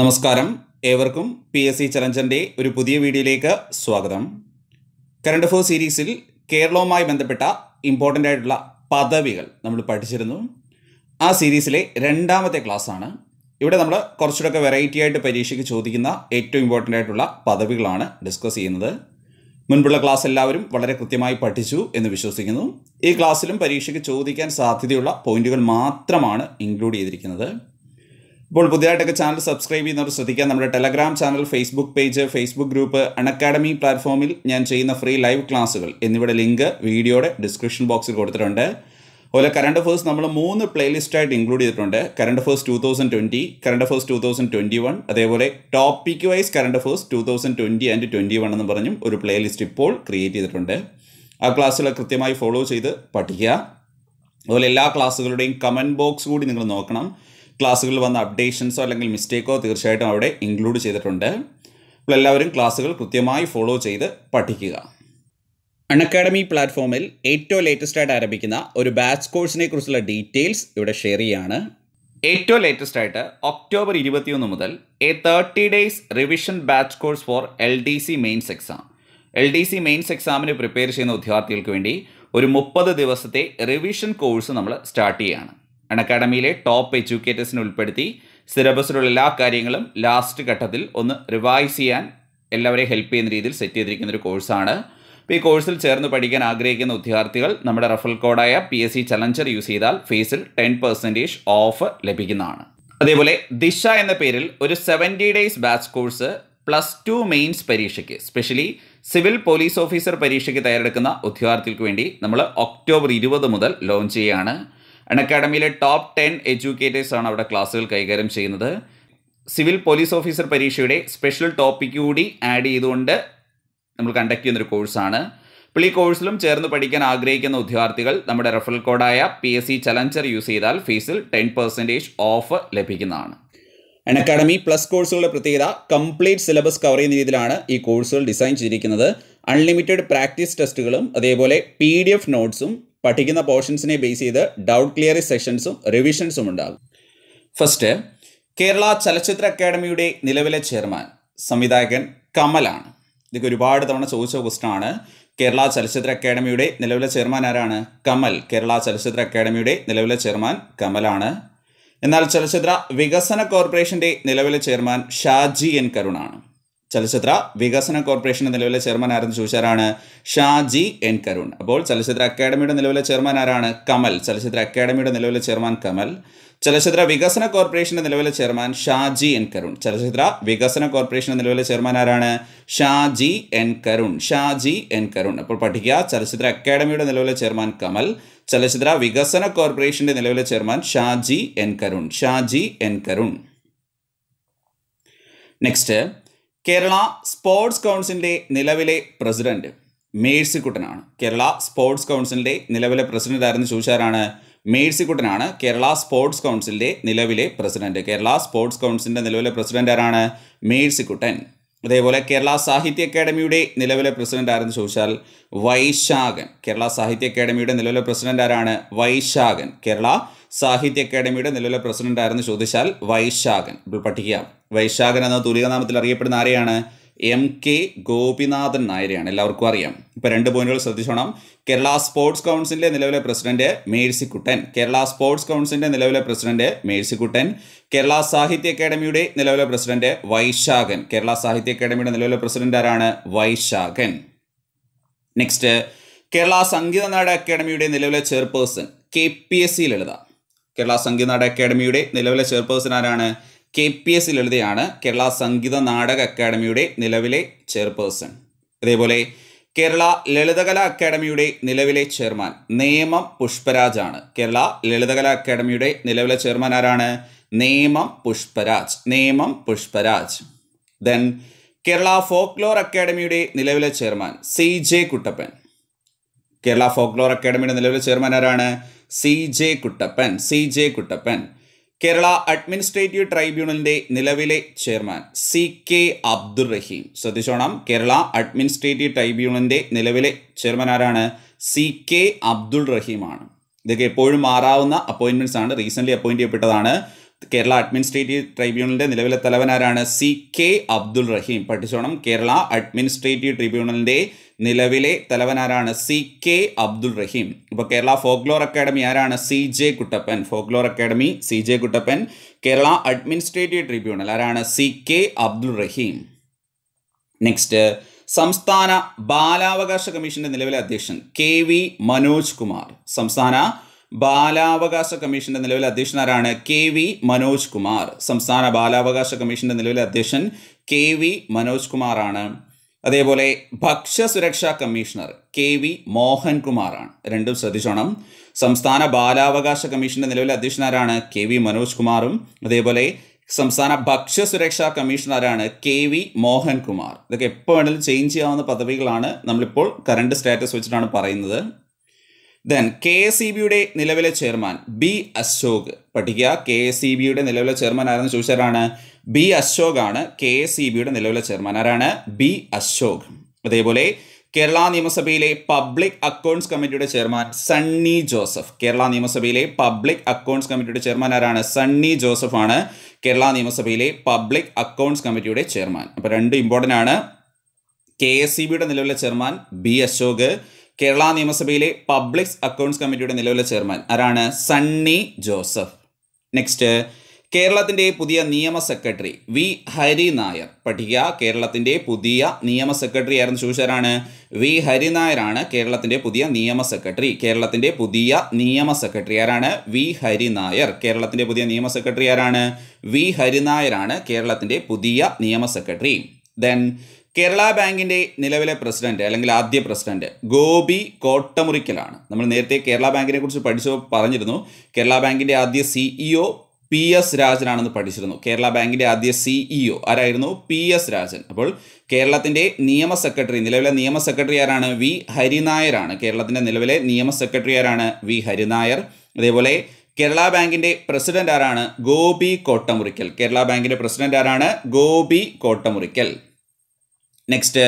നമസ്കാരം ഏവർക്കും P S C ചലഞ്ചൻ്റെ ഒരു പുതിയ വീഡിയോയിലേക്ക് സ്വാഗതം കറണ്ട് അഫയേഴ്സ് സീരീസിൽ കേരളവുമായി ബന്ധപ്പെട്ട ഇമ്പോർട്ടൻ്റ് ആയിട്ടുള്ള പദവികൾ നമ്മൾ പഠിച്ചിരുന്നു ആ സീരീസിലെ രണ്ടാമത്തെ ക്ലാസ് ആണ് ഇവിടെ നമ്മൾ കുറച്ചുകൂടെയൊക്കെ വെറൈറ്റി ആയിട്ട് പരീക്ഷയ്ക്ക് ചോദിക്കുന്ന ഏറ്റവും ഇമ്പോർട്ടൻ്റ് ആയിട്ടുള്ള പദവികളാണ് ഡിസ്കസ് ചെയ്യുന്നത് മുൻപുള്ള ക്ലാസ് എല്ലാവരും വളരെ കൃത്യമായി പഠിച്ചു എന്ന് വിശ്വസിക്കുന്നു ഈ ക്ലാസ്സിലും പരീക്ഷയ്ക്ക് ചോദിക്കാൻ സാധ്യതയുള്ള പോയിന്റുകൾ മാത്രമാണ് ഇൻക്ലൂഡ് ചെയ്തിരിക്കുന്നത് ഇപ്പോൾ പുതിയതായിട്ടൊക്കെ ചാനൽ സബ്സ്ക്രൈബ് ചെയ്യുന്നവർ ശ്രദ്ധിക്കാം നമ്മുടെ Telegram channel Facebook page Facebook group Unacademy പ്ലാറ്റ്ഫോമിൽ ഞാൻ ചെയ്യുന്ന ഫ്രീ ലൈവ് ക്ലാസ്സുകൾ എന്നിവയുടെ ലിങ്ക് വീഡിയോയുടെ ഡിസ്ക്രിപ്ഷൻ ബോക്സിൽ കൊടുത്തിട്ടുണ്ട് അതുപോലെ കറണ്ട് അഫേഴ്സ് നമ്മൾ മൂന്ന് പ്ലേലിസ്റ്റായിട്ട് ഇൻക്ലൂഡ് ചെയ്തിട്ടുണ്ട് current affairs two thousand twenty current affairs two thousand twenty one അതേപോലെ topic wise current affairs two thousand twenty and twenty one എന്ന് പറഞ്ഞും ഒരു പ്ലേലിസ്റ്റ് ഇപ്പോൾ ക്രിയേറ്റ് ചെയ്തിട്ടുണ്ട് ആ ക്ലാസ്സുകൾ കൃത്യമായി ഫോളോ ചെയ്ത് പഠിക്കുക അതുപോലെ എല്ലാ ക്ലാസ്സുകളുടെയും കമൻറ്റ് ബോക്സ് കൂടി നിങ്ങൾ നോക്കണം ക്ലാസ്സുകളിൽ വന്ന അപ്ഡേഷൻസോ അല്ലെങ്കിൽ മിസ്റ്റേക്കോ തീർച്ചയായിട്ടും അവിടെ ഇൻക്ലൂഡ് ചെയ്തിട്ടുണ്ട് അപ്പോൾ എല്ലാവരും ക്ലാസ്സുകൾ കൃത്യമായി ഫോളോ ചെയ്ത് പഠിക്കുക അൺഅക്കാഡമി പ്ലാറ്റ്ഫോമിൽ ഏറ്റവും ലേറ്റസ്റ്റ് ആയിട്ട് ആരംഭിക്കുന്ന ഒരു ബാച്ച് കോഴ്സിനെ കുറിച്ചുള്ള ഡീറ്റെയിൽസ് ഇവിടെ ഷെയർ ചെയ്യാണ് ഏറ്റവും ലേറ്റസ്റ്റ് ആയിട്ട് ഒക്ടോബർ ഇരുപത്തിയൊന്ന് മുതൽ a thirty days revision batch course for L D C mains exam L D C mains എക്സാമിന് പ്രിപ്പയർ ചെയ്യുന്ന വിദ്യാർത്ഥികൾക്ക് വേണ്ടി ഒരു മുപ്പത് ദിവസത്തെ റിവിഷൻ കോഴ്സ് നമ്മൾ സ്റ്റാർട്ട് ചെയ്യുകയാണ് അക്കാഡമിയിലെ ടോപ്പ് എഡ്യൂക്കേറ്റേഴ്സിനെ ഉൾപ്പെടുത്തി സിലബസിലുള്ള എല്ലാ കാര്യങ്ങളും ലാസ്റ്റ് ഘട്ടത്തിൽ ഒന്ന് റിവൈസ് ചെയ്യാൻ എല്ലാവരെയും ഹെൽപ്പ് ചെയ്യുന്ന രീതിയിൽ സെറ്റ് ചെയ്തിരിക്കുന്ന ഒരു കോഴ്സാണ് അപ്പോൾ ഈ കോഴ്സിൽ ചേർന്ന് പഠിക്കാൻ ആഗ്രഹിക്കുന്ന വിദ്യാർത്ഥികൾ നമ്മുടെ റഫൽ കോഡായ P S C challenger use ചെയ്താൽ ഫീസിൽ ടെൻ പെർസെൻറ്റേജ് ഓഫ് ലഭിക്കുന്നതാണ് അതേപോലെ ദിശ എന്ന പേരിൽ ഒരു seventy days batch course plus two mains പരീക്ഷയ്ക്ക് സ്പെഷ്യലി സിവിൽ പോലീസ് ഓഫീസർ പരീക്ഷയ്ക്ക് തയ്യാറെടുക്കുന്ന ഉദ്യോഗാർത്ഥികൾക്ക് വേണ്ടി നമ്മൾ ഒക്ടോബർ ഇരുപത് മുതൽ ലോഞ്ച് ചെയ്യുകയാണ് അൺ അക്കാഡമിയിലെ ടോപ്പ് ടെൻ എഡ്യൂക്കേറ്റേഴ്സാണ് അവിടെ ക്ലാസ്സുകൾ കൈകാര്യം ചെയ്യുന്നത് സിവിൽ പോലീസ് ഓഫീസർ പരീക്ഷയുടെ സ്പെഷ്യൽ ടോപ്പിക് കൂടി ആഡ് ചെയ്തുകൊണ്ട് നമ്മൾ കണ്ടക്ട് ചെയ്യുന്നൊരു കോഴ്സാണ് അപ്പോൾ ഈ കോഴ്സിലും ചേർന്ന് പഠിക്കാൻ ആഗ്രഹിക്കുന്ന ഉദ്യോഗാർത്ഥികൾ നമ്മുടെ റെഫറൽ കോഡായ P S C challenger use ചെയ്താൽ ഫീസിൽ ടെൻ പെർസെൻറ്റേജ് ഓഫ് ലഭിക്കുന്നതാണ് അൺ അക്കാഡമി പ്ലസ് കോഴ്സുകളുടെ പ്രത്യേകത കംപ്ലീറ്റ് സിലബസ് കവർ ചെയ്യുന്ന രീതിയിലാണ് ഈ കോഴ്സുകൾ ഡിസൈൻ ചെയ്തിരിക്കുന്നത് അൺലിമിറ്റഡ് പ്രാക്ടീസ് ടെസ്റ്റുകളും അതേപോലെ പി ഡി എഫ് നോട്ട്സും പഠിക്കുന്ന പോർഷൻസിനെ ബേസ് ചെയ്ത് ഡൗട്ട് ക്ലിയറി സെഷൻസും റിവിഷൻസും ഉണ്ടാകും ഫസ്റ്റ് കേരള ചലച്ചിത്ര അക്കാദമിയുടെ നിലവിലെ ചെയർമാൻ സംവിധായകൻ കമലാണ് ഇതൊക്കെ ഒരുപാട് തവണ ചോദിച്ച ക്വസ്റ്റാണ് കേരള ചലച്ചിത്ര അക്കാദമിയുടെ നിലവിലെ ചെയർമാൻ ആരാണ് കമൽ കേരള ചലച്ചിത്ര അക്കാദമിയുടെ നിലവിലെ ചെയർമാൻ കമലാണ് എന്നാൽ ചലച്ചിത്ര വികസന കോർപ്പറേഷൻ്റെ നിലവിലെ ചെയർമാൻ ഷാജി എൻ കരുണാണ് ചലച്ചിത്ര വികസന കോർപ്പറേഷന്റെ നിലവിലെ ചെയർമാൻ ആരെന്ന് ചോദിച്ചാരാണ് ഷാജി എൻ കരുൺ അപ്പോൾ ചലച്ചിത്ര അക്കാദമിയുടെ നിലവിലെ ചെയർമാൻ ആരാണ് കമൽ ചലച്ചിത്ര അക്കാദമിയുടെ നിലവിലെ ചെയർമാൻ കമൽ ചലച്ചിത്ര വികസന കോർപ്പറേഷന്റെ നിലവിലെ ചെയർമാൻ ഷാജി എൻ കരുൺ ചലച്ചിത്ര വികസന കോർപ്പറേഷന്റെ നിലവിലെ ചെയർമാൻ ആരാണ് ഷാജി എൻ കരുൺ ഷാജി എൻ കരുൺ അപ്പോൾ പഠിക്കുക ചലച്ചിത്ര അക്കാദമിയുടെ നിലവിലെ ചെയർമാൻ കമൽ ചലച്ചിത്ര വികസന കോർപ്പറേഷന്റെ നിലവിലെ chairman Shaji N Karun Shaji N Karun next Kerala sports കൗൺസിലിൻ്റെ നിലവിലെ പ്രസിഡന്റ് മേഴ്സിക്കുട്ടനാണ് കേരള സ്പോർട്സ് കൗൺസിലിൻ്റെ നിലവിലെ പ്രസിഡന്റ് ആയിരുന്നു ചോദിച്ചാരാണ് മേഴ്സിക്കുട്ടനാണ് കേരള സ്പോർട്സ് കൗൺസിലിൻ്റെ നിലവിലെ പ്രസിഡന്റ് കേരള സ്പോർട്സ് കൗൺസിലിൻ്റെ നിലവിലെ പ്രസിഡന്റ് ആരാണ് മേഴ്സിക്കുട്ടൻ അതേപോലെ കേരള സാഹിത്യ അക്കാദമിയുടെ നിലവിലെ പ്രസിഡന്റ് ആരെന്ന് ചോദിച്ചാൽ വൈശാഖൻ കേരള സാഹിത്യ അക്കാദമിയുടെ നിലവിലെ പ്രസിഡന്റ് ആരാണ് വൈശാഖൻ കേരള സാഹിത്യ അക്കാദമിയുടെ നിലവിലെ പ്രസിഡന്റ് ആരെന്ന് ചോദിച്ചാൽ വൈശാഖൻ പഠിക്കുക വൈശാഖൻ എന്ന തുലികനാമത്തിൽ അറിയപ്പെടുന്ന ആരെയാണ് എം കെ ഗോപിനാഥൻ നായരെയാണ് എല്ലാവർക്കും അറിയാം ഇപ്പൊ രണ്ട് പോയിന്റുകൾ ശ്രദ്ധിച്ചോണം കേരള സ്പോർട്സ് കൗൺസിലിൻ്റെ നിലവിലെ പ്രസിഡന്റ് മേഴ്സിക്കുട്ടൻ കേരള സ്പോർട്സ് കൗൺസിലിൻ്റെ നിലവിലെ പ്രസിഡന്റ് മേഴ്സിക്കുട്ടൻ കേരള സാഹിത്യ അക്കാദമിയുടെ നിലവിലെ പ്രസിഡന്റ് വൈശാഖൻ കേരള സാഹിത്യ അക്കാദമിയുടെ നിലവിലെ പ്രസിഡന്റ് ആരാണ് വൈശാഖൻ നെക്സ്റ്റ് കേരള സംഗീതനാട് അക്കാദമിയുടെ നിലവിലെ chairperson K P S C Lalitha Kerala സംഗീതനാട് അക്കാദമിയുടെ നിലവിലെ ചെയർപേഴ്സൺ ആരാണ് കെ പി എസ് ലളിതയാണ് കേരള സംഗീത നാടക അക്കാദമിയുടെ നിലവിലെ ചെയർപേഴ്സൺ അതേപോലെ കേരള ലളിതകലാ അക്കാദമിയുടെ നിലവിലെ ചെയർമാൻ നേമം പുഷ്പരാജാണ് കേരള ലളിതകലാ അക്കാദമിയുടെ നിലവിലെ ചെയർമാൻ ആരാണ് നേമം പുഷ്പരാജ് നേമം പുഷ്പരാജ് ദെൻ കേരള ഫോക്ലോർ അക്കാദമിയുടെ നിലവിലെ chairman C J Kuttappan Kerala folklore അക്കാദമിയുടെ നിലവിലെ ചെയർമാൻ ആരാണ് C J Kuttappan C J Kuttappan Kerala administrative ട്രൈബ്യൂണലിൻ്റെ നിലവിലെ chairman C K Abdul Rahim ശ്രദ്ധിച്ചോണം കേരള അഡ്മിനിസ്ട്രേറ്റീവ് ട്രൈബ്യൂണലിൻ്റെ നിലവിലെ ചെയർമാൻ ആരാണ് സി കെ അബ്ദുൾ റഹീമാണ് ഇതൊക്കെ എപ്പോഴും മാറാവുന്ന അപ്പോയിൻമെൻറ്റ്സ് ആണ് റീസെൻ്റ്ലി അപ്പോയിന്റ് ചെയ്യപ്പെട്ടതാണ് കേരള അഡ്മിനിസ്ട്രേറ്റീവ് ട്രൈബ്യൂണലിൻ്റെ നിലവിലെ തലവൻ ആരാണ് സി കെ അബ്ദുൾ റഹീം പഠിച്ചോണം കേരള അഡ്മിനിസ്ട്രേറ്റീവ് ട്രൈബ്യൂണലിന്റെ നിലവിലെ തലവൻ ആരാണ് സി കെ അബ്ദുൾ റഹീം ഇപ്പോൾ കേരള ഫോക്ലോർ അക്കാഡമി ആരാണ് C J Kuttappan folklore academy C J Kuttappan Kerala administrative tribunal ആരാണ് C K Abdul Rahim next സംസ്ഥാന ബാലാവകാശ കമ്മീഷന്റെ നിലവിലെ അധ്യക്ഷൻ കെ വി മനോജ് കുമാർ സംസ്ഥാന ബാലാവകാശ കമ്മീഷന്റെ നിലവിലെ അധ്യക്ഷൻ ആരാണ് കെ വി മനോജ് കുമാർ സംസ്ഥാന ബാലാവകാശ കമ്മീഷന്റെ നിലവിലെ അധ്യക്ഷൻ കെ വി മനോജ് കുമാറാണ് അതേപോലെ ഭക്ഷ്യസുരക്ഷാ കമ്മീഷണർ കെ വി മോഹൻകുമാറാണ് രണ്ടും ശ്രദ്ധിച്ചോണം സംസ്ഥാന ബാലാവകാശ കമ്മീഷന്റെ നിലവിലെ അധ്യക്ഷനാരാണ് കെ വി മനോജ് കുമാറും അതേപോലെ സംസ്ഥാന ഭക്ഷ്യസുരക്ഷാ കമ്മീഷണറാണ് കെ വി മോഹൻകുമാർ ഇതൊക്കെ എപ്പോൾ വേണമെങ്കിലും ചേഞ്ച് ചെയ്യാവുന്ന പദവികളാണ് നമ്മളിപ്പോൾ കറണ്ട് സ്റ്റാറ്റസ് വെച്ചിട്ടാണ് പറയുന്നത് ദെൻ കെ എസ് ഇ ബിയുടെ നിലവിലെ ചെയർമാൻ ബി അശോക് പഠിക്കുക കെ എസ് ഇ ബിയുടെ നിലവിലെ ചെയർമാൻ ആരെന്ന് ചോദിച്ചാലാണ് ബി അശോക് ആണ് കെ എസ് ഇ ബിയുടെ നിലവിലെ ചെയർമാൻ ആരാണ് ബി അശോക് അതേപോലെ കേരള നിയമസഭയിലെ പബ്ലിക് അക്കൗണ്ട്സ് കമ്മിറ്റിയുടെ ചെയർമാൻ സണ്ണി ജോസഫ് കേരള നിയമസഭയിലെ പബ്ലിക് അക്കൗണ്ട്സ് കമ്മിറ്റിയുടെ ചെയർമാൻ ആരാണ് സണ്ണി ജോസഫ് ആണ് കേരള നിയമസഭയിലെ പബ്ലിക് അക്കൗണ്ട്സ് കമ്മിറ്റിയുടെ ചെയർമാൻ അപ്പോൾ രണ്ട് ഇമ്പോർട്ടൻ്റ് ആണ് കെ എസ് ഇ ബിയുടെ നിലവിലെ ചെയർമാൻ ബി അശോക് കേരള നിയമസഭയിലെ പബ്ലിക് അക്കൗണ്ട്സ് കമ്മിറ്റിയുടെ നിലവിലെ ചെയർമാൻ ആരാണ് സണ്ണി ജോസഫ് നെക്സ്റ്റ് കേരളത്തിൻ്റെ പുതിയ നിയമ സെക്രട്ടറി വി ഹരി നായർ പഠിക്കുക കേരളത്തിൻ്റെ പുതിയ നിയമ സെക്രട്ടറി ആയിരുന്നു ചൂഷരാണ് വി ഹരിനായരാണ് കേരളത്തിൻ്റെ പുതിയ നിയമ സെക്രട്ടറി കേരളത്തിൻ്റെ പുതിയ നിയമ സെക്രട്ടറി ആരാണ് വി ഹരിനായർ കേരളത്തിൻ്റെ പുതിയ നിയമ സെക്രട്ടറി ആരാണ് വി ഹരിനായരാണ് കേരളത്തിൻ്റെ പുതിയ നിയമ സെക്രട്ടറി ദെൻ കേരള ബാങ്കിൻ്റെ നിലവിലെ പ്രസിഡന്റ് അല്ലെങ്കിൽ ആദ്യ പ്രസിഡന്റ് ഗോപി കോട്ടമുറിക്കലാണ് നമ്മൾ നേരത്തെ കേരള ബാങ്കിനെ കുറിച്ച് പഠിച്ചു പറഞ്ഞിരുന്നു കേരള ബാങ്കിൻ്റെ ആദ്യ സിഇഒ പി എസ് രാജനാണെന്ന് പഠിച്ചിരുന്നു കേരള ബാങ്കിൻ്റെ ആദ്യ സിഇഒ e ആരായിരുന്നു പി എസ് രാജൻ അപ്പോൾ കേരളത്തിൻ്റെ നിയമ സെക്രട്ടറി നിലവിലെ നിയമ സെക്രട്ടറി ആരാണ് വി ഹരിനായരാണ് കേരളത്തിൻ്റെ നിലവിലെ നിയമ സെക്രട്ടറി ആരാണ് വി ഹരിനായർ അതേപോലെ കേരള ബാങ്കിൻ്റെ പ്രസിഡന്റ് ആരാണ് ഗോപി കോട്ടമുറിക്കൽ കേരള ബാങ്കിൻ്റെ പ്രസിഡന്റ് ആരാണ് ഗോപി കോട്ടമുറിക്കൽ നെക്സ്റ്റ്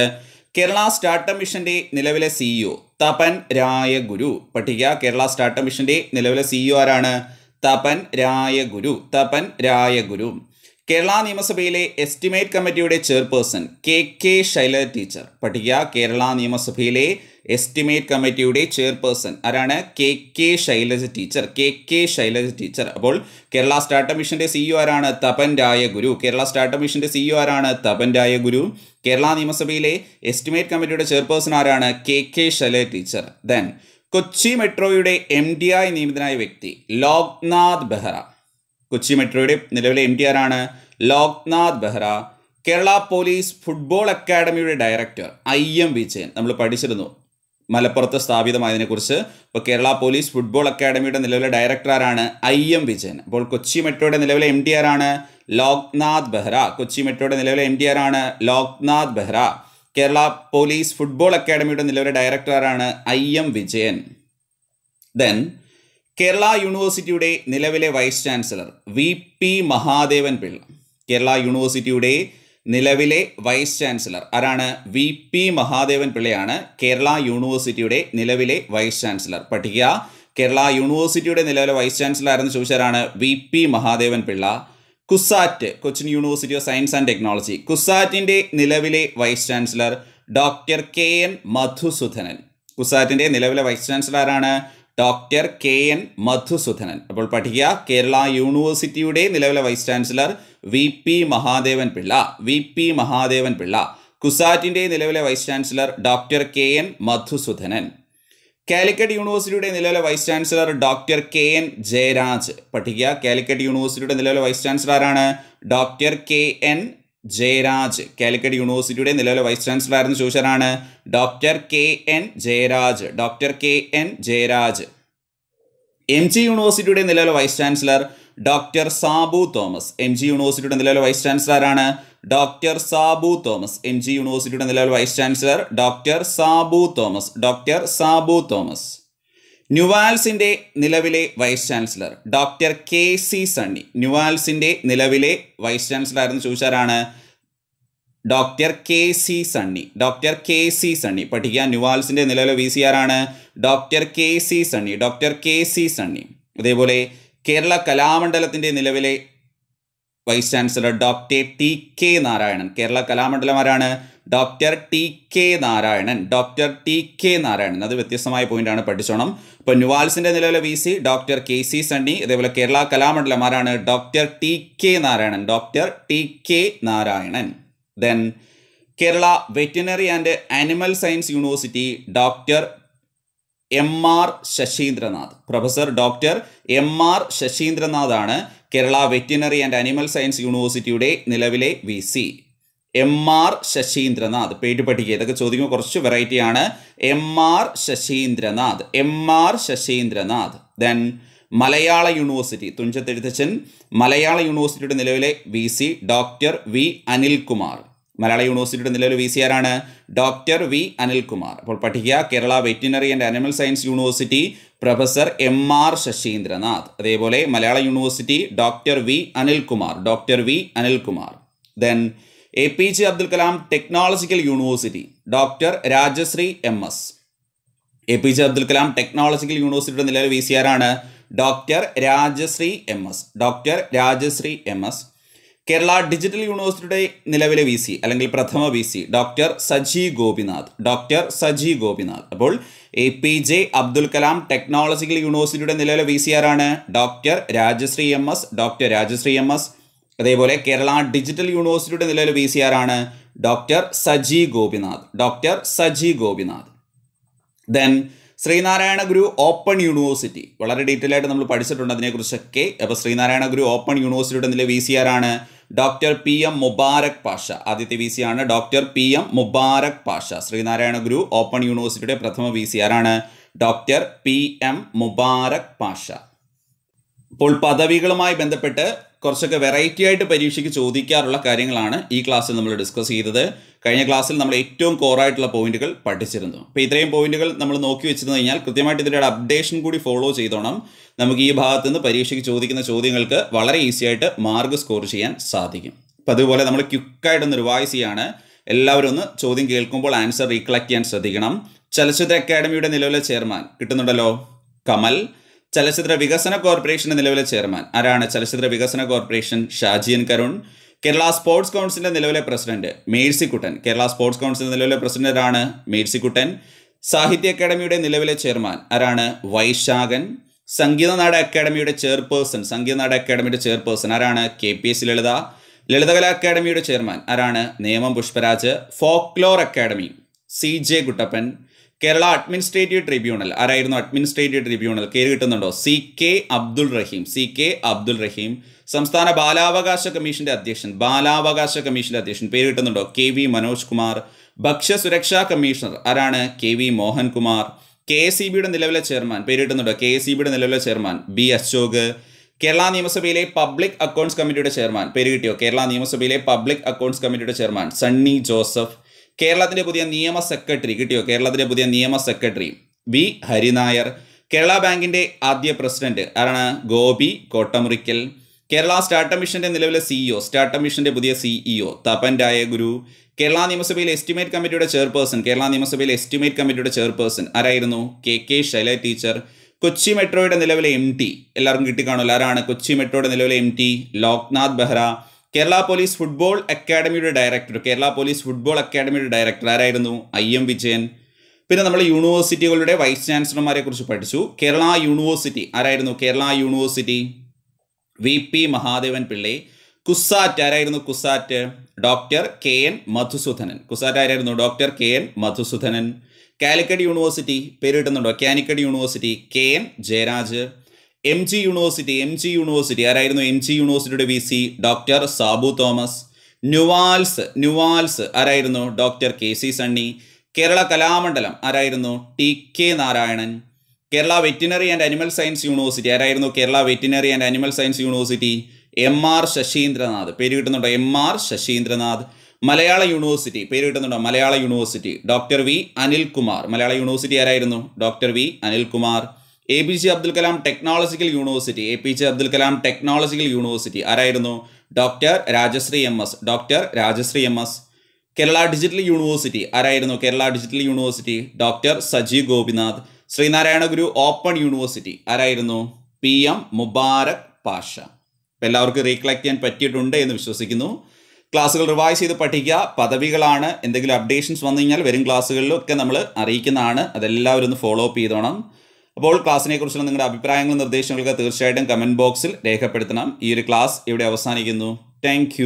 കേരള സ്റ്റാർട്ടപ്പ് മിഷന്റെ നിലവിലെ സിഇഒ e തപൻ രായഗുരു പട്ടിക കേരള സ്റ്റാർട്ടപ്പ് മിഷന്റെ നിലവിലെ സിഇഒ e ആരാണ് തപൻ രായഗുരു തപൻ രായഗുരു കേരള നിയമസഭയിലെ എസ്റ്റിമേറ്റ് കമ്മിറ്റിയുടെ chairperson K K Shailaja teacher പഠിക്കുക കേരള നിയമസഭയിലെ എസ്റ്റിമേറ്റ് കമ്മിറ്റിയുടെ ചെയർപേഴ്സൺ ആരാണ് K K Shailaja teacher K K Shailaja teacher അപ്പോൾ കേരള സ്റ്റാർട്ടപ്പ് മിഷന്റെ സിഇഒ ആരാണ് തപൻ രായ ഗുരു കേരള സ്റ്റാർട്ടപ്പ് മിഷന്റെ സിഇഒ ആരാണ് തപൻ രായ ഗുരു കേരള നിയമസഭയിലെ എസ്റ്റിമേറ്റ് കമ്മിറ്റിയുടെ ചെയർപേഴ്സൺ ആരാണ് K K Shailaja teacher then Kochi മെട്രോയുടെ എം ഡി ആയി നിയമിതനായ വ്യക്തി ലോക്നാഥ് ബെഹ്റ കൊച്ചി മെട്രോയുടെ നിലവിലെ എം ഡി ആരാണ് ലോക്നാഥ് ബെഹ്റ കേരള പോലീസ് ഫുട്ബോൾ അക്കാഡമിയുടെ ഡയറക്ടർ ഐ എം വിജയൻ നമ്മൾ പഠിച്ചിരുന്നു മലപ്പുറത്ത് സ്ഥാപിതമായതിനെക്കുറിച്ച് ഇപ്പോൾ കേരള പോലീസ് ഫുട്ബോൾ അക്കാഡമിയുടെ നിലവിലെ ഡയറക്ടർ ആരാണ് ഐ എം വിജയൻ അപ്പോൾ കൊച്ചി മെട്രോയുടെ നിലവിലെ എം ഡി ആരാണ് ലോക്നാഥ് ബെഹ്റ കൊച്ചി മെട്രോയുടെ നിലവിലെ എം ഡി ആരാണ് ലോക്നാഥ് ബെഹ്റ കേരള പോലീസ് ഫുട്ബോൾ അക്കാഡമിയുടെ നിലവിലെ ഡയറക്ടറാണ് I M Vijayan then Kerala യൂണിവേഴ്സിറ്റിയുടെ നിലവിലെ vice chancellor V P Mahadevan Pillai Kerala യൂണിവേഴ്സിറ്റിയുടെ നിലവിലെ വൈസ് ചാൻസലർ ആരാണ് വി പി മഹാദേവൻ പിള്ളയാണ് കേരള യൂണിവേഴ്സിറ്റിയുടെ നിലവിലെ വൈസ് ചാൻസലർ പഠിക്കുക കേരള യൂണിവേഴ്സിറ്റിയുടെ നിലവിലെ വൈസ് ചാൻസലർ ആയിരുന്നു ചോദിച്ചാരാണ് V P Mahadevan Pillai CUSAT Cochin university of science and technology കുസാറ്റിൻ്റെ നിലവിലെ vice chancellor doctor K N Madhusudhanan കുസാറ്റിൻ്റെ നിലവിലെ വൈസ് ചാൻസലർ ആരാണ് ഡോക്ടർ കെ എൻ മധുസുധനൻ അപ്പോൾ പഠിക്കുക കേരള യൂണിവേഴ്സിറ്റിയുടെ നിലവിലെ vice chancellor V P Mahadevan Pillai V P Mahadevan Pillai കുസാറ്റിൻ്റെ നിലവിലെ vice chancellor doctor K N Madhusudhanan Calicut യൂണിവേഴ്സിറ്റിയുടെ നിലവിലെ vice chancellor doctor K N Jayaraj പഠിക്കുക കാലിക്കറ്റ് യൂണിവേഴ്സിറ്റിയുടെ നിലവിലെ വൈസ് ചാൻസലർ ആരാണ് doctor K N Jayaraj Calicut യൂണിവേഴ്സിറ്റിയുടെ നിലവിലെ വൈസ് ചാൻസലർ ആയിരുന്നു ചോദിച്ചാരാണ് doctor K N Jayaraj doctor K N Jayaraj M G യൂണിവേഴ്സിറ്റിയുടെ നിലവിലെ vice chancellor doctor Sabu Thomas M G യൂണിവേഴ്സിറ്റിയുടെ നിലവിലെ വൈസ് ചാൻസലർ ആരാണ് doctor Sabu Thomas M G യൂണിവേഴ്സിറ്റിയുടെ നിലവിൽ vice chancellor doctor Sabu Thomas doctor Sabu Thomas ന്യൂവാൽസിൻ്റെ നിലവിലെ vice chancellor doctor K C Sunny ന്യൂവാൽസിൻ്റെ നിലവിലെ വൈസ് ചാൻസലർ ആയിരുന്നു ചോദിച്ചാരാണ് doctor K C Sunny doctor K C Sunny പഠിക്കുക ന്യൂവാൽസിൻ്റെ നിലവിലെ വി സി ആരാണ് doctor K C Sunny doctor K C Sunny അതേപോലെ കേരള കലാമണ്ഡലത്തിൻ്റെ നിലവിലെ vice chancellor doctor T K Narayanan Kerala Kalamandalam ആരാണ് doctor T K Narayanan doctor T K Narayanan അത് വ്യത്യസ്തമായ പോയിന്റാണ് പഠിച്ചോണം ഇപ്പോൾ ന്യൂവാൽസിൻ്റെ നിലവിലെ V C doctor K C Sunny അതേപോലെ കേരള കലാമണ്ഡലം ആരാണ് doctor T K Narayanan doctor T K Narayanan then Kerala veterinary and animal science university doctor M R Sasindranath professor doctor M R ശശീന്ദ്രനാഥാണ് Kerala veterinary and animal science യൂണിവേഴ്സിറ്റിയുടെ നിലവിലെ V C M R Sasindranath പേര് പഠിക്കുക ഇതൊക്കെ ചോദിക്കുമ്പോൾ കുറച്ച് വെറൈറ്റിയാണ് M R Sasindranath M R Sasindranath then Malayala university Thunchathezhuthachan Malayala യൂണിവേഴ്സിറ്റിയുടെ നിലവിലെ V C doctor V Anilkumar Malayala യൂണിവേഴ്സിറ്റിയുടെ നിലവിലെ വി സി ആരാണ് ഡോക്ടർ വി അനിൽകുമാർ അപ്പോൾ പഠിക്കുക Kerala veterinary and animal science university professor M R Sasindranath അതേപോലെ Malayala university doctor V Anilkumar doctor V Anilkumar then A P J Abdul Kalam technological university doctor Rajasree M S A P J Abdul Kalam technological യൂണിവേഴ്സിറ്റിയുടെ നിലവിലെ V C ആർ ആണ് doctor Rajasree M S doctor Rajasree M S Kerala digital യൂണിവേഴ്സിറ്റിയുടെ നിലവിലെ V C അല്ലെങ്കിൽ പ്രഥമ V C doctor Saji Gopinath doctor Saji Gopinath അപ്പോൾ A P J Abdul Kalam technological യൂണിവേഴ്സിറ്റിയുടെ നിലവിലെ വി സി ആരാണ് doctor Rajasree M S doctor Rajasree M S അതേപോലെ കേരള ഡിജിറ്റൽ യൂണിവേഴ്സിറ്റിയുടെ നിലവിലെ വി സി ആരാണ് doctor Saji Gopinath doctor Saji Gopinath then Sreenarayana Guru open university വളരെ ഡീറ്റെയിൽ ആയിട്ട് നമ്മൾ പഠിച്ചിട്ടുണ്ട് അതിനെക്കുറിച്ചൊക്കെ അപ്പോൾ ശ്രീനാരായണ ഗുരു ഓപ്പൺ യൂണിവേഴ്സിറ്റിയുടെ നില വി സി ആരാണ് doctor P M Mubarak Pasha ആദ്യത്തെ വി സി ആണ് doctor P M Mubarak Pasha Sreenarayana Guru open യൂണിവേഴ്സിറ്റിയുടെ പ്രഥമ വി സി ആരാണ് doctor P M Mubarak Pasha ഇപ്പോൾ പദവികളുമായി ബന്ധപ്പെട്ട് കുറച്ചൊക്കെ വെറൈറ്റി ആയിട്ട് പരീക്ഷയ്ക്ക് ചോദിക്കാറുള്ള കാര്യങ്ങളാണ് ഈ ക്ലാസ്സിൽ നമ്മൾ ഡിസ്കസ് ചെയ്തത് കഴിഞ്ഞ ക്ലാസ്സിൽ നമ്മൾ ഏറ്റവും കോറായിട്ടുള്ള പോയിന്റുകൾ പഠിച്ചിരുന്നു അപ്പോൾ ഇത്രയും പോയിന്റുകൾ നമ്മൾ നോക്കി വെച്ചിരുന്നു കഴിഞ്ഞാൽ കൃത്യമായിട്ട് ഇതിൻ്റെ അപ്ഡേഷൻ കൂടി ഫോളോ ചെയ്തോണം നമുക്ക് ഈ ഭാഗത്ത് നിന്ന് പരീക്ഷയ്ക്ക് ചോദിക്കുന്ന ചോദ്യങ്ങൾക്ക് വളരെ ഈസി ആയിട്ട് മാർക്ക് സ്കോർ ചെയ്യാൻ സാധിക്കും അപ്പം അതുപോലെ നമ്മൾ ക്യുക്കായിട്ടൊന്ന് റിവൈസ് ചെയ്യാണ് എല്ലാവരും ഒന്ന് ചോദ്യം കേൾക്കുമ്പോൾ ആൻസർ റീകളക്ട് ചെയ്യാൻ ശ്രദ്ധിക്കണം ചലച്ചിത്ര അക്കാദമിയുടെ നിലവിലെ ചെയർമാൻ കിട്ടുന്നുണ്ടല്ലോ കമൽ ചലച്ചിത്ര വികസന കോർപ്പറേഷന്റെ നിലവിലെ ചെയർമാൻ ആരാണ് ചലച്ചിത്ര വികസന കോർപ്പറേഷൻ ഷാജിയൻ കരുൺ കേരള സ്പോർട്സ് കൗൺസിലിന്റെ നിലവിലെ പ്രസിഡന്റ് മേഴ്സിക്കുട്ടൻ കേരള സ്പോർട്സ് കൗൺസിലിന്റെ നിലവിലെ പ്രസിഡന്റ് ആരാണ് മേഴ്സിക്കുട്ടൻ സാഹിത്യ അക്കാദമിയുടെ നിലവിലെ ചെയർമാൻ ആരാണ് വൈശാഖൻ സംഗീതനാട അക്കാദമിയുടെ ചെയർപേഴ്സൺ സംഗീതനാട അക്കാദമിയുടെ ചെയർപേഴ്സൺ ആരാണ് K P S Lalitha Lalithakala അക്കാദമിയുടെ ചെയർമാൻ ആരാണ് Nemom Pushparaj folklore academy C J Kuttappan Kerala administrative tribunal ആരായിരുന്നു അഡ്മിനിസ്ട്രേറ്റീവ് ട്രിബ്യൂണൽ കയറി കിട്ടുന്നുണ്ടോ C K Abdul Rahim C K Abdul Rahim സംസ്ഥാന ബാലാവകാശ കമ്മീഷന്റെ അധ്യക്ഷൻ ബാലാവകാശ കമ്മീഷന്റെ അധ്യക്ഷൻ പേര് കിട്ടുന്നുണ്ടോ കെ വി മനോജ് കുമാർ ഭക്ഷ്യസുരക്ഷാ കമ്മീഷണർ ആരാണ് K V Mohankumar K S C ബിയുടെ നിലവിലെ ചെയർമാൻ പേര് കിട്ടുന്നുണ്ടോ കെ എസ് സി ബിയുടെ നിലവിലെ ചെയർമാൻ ബി അശോക് കേരള നിയമസഭയിലെ പബ്ലിക് അക്കൗണ്ട്സ് കമ്മിറ്റിയുടെ ചെയർമാൻ പേര് കിട്ടിയോ കേരള നിയമസഭയിലെ പബ്ലിക് അക്കൗണ്ട്സ് കമ്മിറ്റിയുടെ ചെയർമാൻ സണ്ണി ജോസഫ് കേരളത്തിൻ്റെ പുതിയ നിയമ സെക്രട്ടറി കിട്ടിയോ കേരളത്തിൻ്റെ പുതിയ നിയമ സെക്രട്ടറി വി ഹരിനായർ കേരള ബാങ്കിൻ്റെ ആദ്യ പ്രസിഡന്റ് ആരാണ് ഗോപി കോട്ടമുറിക്കൽ കേരള സ്റ്റാർട്ടപ്പ് മിഷൻ്റെ നിലവിലെ സിഇഒ സ്റ്റാർട്ടപ്പ് മിഷൻ്റെ പുതിയ സിഇഒ തപൻ രായഗുരു കേരള നിയമസഭയിലെ എസ്റ്റിമേറ്റ് കമ്മിറ്റിയുടെ ചെയർപേഴ്സൺ കേരള നിയമസഭയിലെ എസ്റ്റിമേറ്റ് കമ്മിറ്റിയുടെ ചെയർപേഴ്സൺ ആരായിരുന്നു K K Shaila teacher Kochi മെട്രോയുടെ നിലവിലെ എം ടി എല്ലാവർക്കും കിട്ടിക്കാണല്ലോ ആരാണ് കൊച്ചി മെട്രോയുടെ നിലവിലെ M D Loknath Behera Kerala police football അക്കാഡമിയുടെ ഡയറക്ടർ കേരള പോലീസ് ഫുട്ബോൾ അക്കാഡമിയുടെ ഡയറക്ടർ ആരായിരുന്നു ഐ എം വിജയൻ പിന്നെ നമ്മൾ യൂണിവേഴ്സിറ്റികളുടെ വൈസ് ചാൻസലർമാരെ കുറിച്ച് പഠിച്ചു കേരള യൂണിവേഴ്സിറ്റി ആരായിരുന്നു Kerala university V P Mahadevan Pillai CUSAT ആരായിരുന്നു CUSAT doctor K N Madhusoodanan CUSAT ആരായിരുന്നു doctor K N Madhusoodanan Calicut university പേരിട്ടുന്നുണ്ടോ Calicut university K N Jayaraj M G university M G university ആരായിരുന്നു എം ജി യൂണിവേഴ്സിറ്റിയുടെ V C doctor Sabu Thomas NUALS NUALS ആരായിരുന്നു doctor K C Sunny Kerala Kalamandalam ആരായിരുന്നു T K Narayanan Kerala veterinary and animal science university ആരായിരുന്നു Kerala veterinary and animal science university M R Sasindranath പേര് കിട്ടുന്നുണ്ടോ M R Sasindranath മലയാള university പേര് കിട്ടുന്നുണ്ടോ മലയാള university doctor V Anilkumar Malayalam university ആരായിരുന്നു doctor V Anilkumar A P J Abdul Kalam technological university A P J Abdul Kalam technological university ആരായിരുന്നു doctor Rajasree M S doctor Rajasree M S Kerala digital university ആരായിരുന്നു Kerala digital university doctor Saji Gopinath Sreenarayana Guru open university ആരായിരുന്നു P M Mubarak Pasha അപ്പം എല്ലാവർക്കും recollect ചെയ്യാൻ പറ്റിയിട്ടുണ്ട് എന്ന് വിശ്വസിക്കുന്നു ക്ലാസ്സുകൾ റിവൈസ് ചെയ്ത് പഠിക്കുക പദവികളാണ് എന്തെങ്കിലും അപ്ഡേഷൻസ് വന്നു കഴിഞ്ഞാൽ വരും ക്ലാസ്സുകളിലൊക്കെ നമ്മൾ അറിയിക്കുന്നതാണ് അതെല്ലാവരും ഒന്ന് ഫോളോ അപ്പ് ചെയ്തോണം അപ്പോൾ ക്ലാസ്സിനെക്കുറിച്ചുള്ള നിങ്ങളുടെ അഭിപ്രായങ്ങളും നിർദ്ദേശങ്ങളൊക്കെ തീർച്ചയായിട്ടും കമൻറ്റ് ബോക്സിൽ രേഖപ്പെടുത്തണം ഈ ഒരു ക്ലാസ് ഇവിടെ അവസാനിക്കുന്നു താങ്ക്